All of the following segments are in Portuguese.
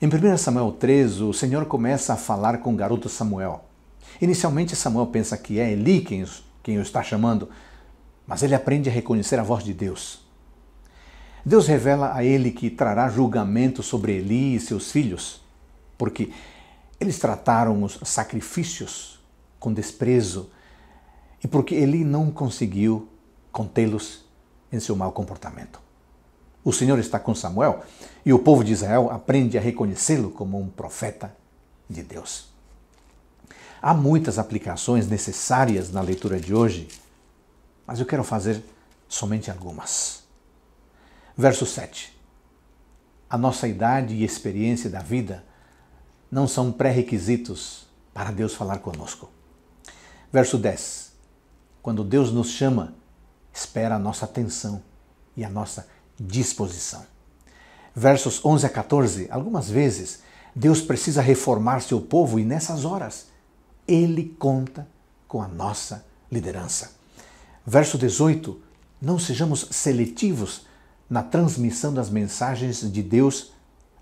Em 1 Samuel 3, o Senhor começa a falar com o garoto Samuel. Inicialmente, Samuel pensa que é Eli quem, quem o está chamando, mas ele aprende a reconhecer a voz de Deus. Deus revela a ele que trará julgamento sobre Eli e seus filhos, porque eles trataram os sacrifícios com desprezo e porque Eli não conseguiu contê-los em seu mau comportamento. O Senhor está com Samuel e o povo de Israel aprende a reconhecê-lo como um profeta de Deus. Há muitas aplicações necessárias na leitura de hoje, mas eu quero fazer somente algumas. Verso 7. A nossa idade e experiência da vida não são pré-requisitos para Deus falar conosco. Verso 10. Quando Deus nos chama, espera a nossa atenção e a nossa disposição. Versos 11 a 14, algumas vezes Deus precisa reformar seu povo e nessas horas ele conta com a nossa liderança. Verso 18, não sejamos seletivos na transmissão das mensagens de Deus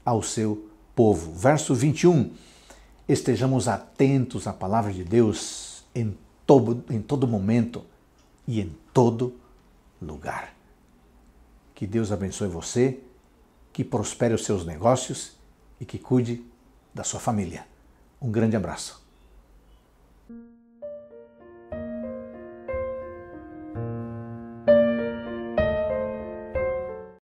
ao seu povo. Verso 21, estejamos atentos à palavra de Deus em todo, em todo momento e em todo lugar. Que Deus abençoe você, que prospere os seus negócios e que cuide da sua família. Um grande abraço.